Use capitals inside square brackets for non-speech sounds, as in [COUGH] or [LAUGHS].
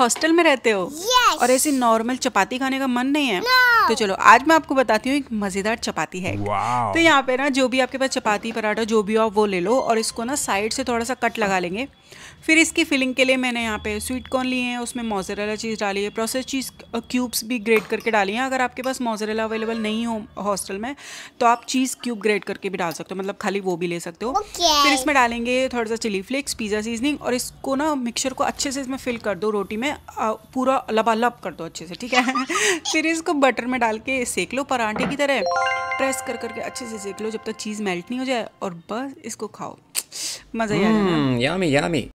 Hostel में रहते हो और ऐसी नॉर्मल चपाती खाने का मन नहीं है तो चलो आज मैं आपको बताती हूँ एक मजेदार चपाती है तो यहाँ पे ना जो भी आपके पास चपाती पराठा जो भी हो वो ले लो और इसको ना साइड से थोड़ा सा कट लगा लेंगे फिर इसकी फिलिंग के लिए मैंने यहाँ पे स्वीट कॉर्न लिए हैं उसमें मोजरेला चीज़ डाली है प्रोसेस चीज़ क्यूब्स भी ग्रेट करके डाली हैं अगर आपके पास मोजरेला अवेलेबल नहीं हो हॉस्टल में तो आप चीज़ क्यूब ग्रेट करके भी डाल सकते हो मतलब खाली वो भी ले सकते हो okay. फिर इसमें डालेंगे थोड़ा सा चिली फ्लेक्स पिज़्ज़ा सीजनिंग और इसको ना मिक्सर को अच्छे से इसमें फिल कर दो रोटी में uh, पूरा लबा रब कर दो अच्छे से ठीक है [LAUGHS] फिर इसको बटर में डाल के सेक लो पराठे की तरह प्रेस कर करके अच्छे से सेक लो जब तक चीज़ मेल्ट नहीं हो जाए और बस इसको खाओ मज़ा ही आ यामी हम्म, यामी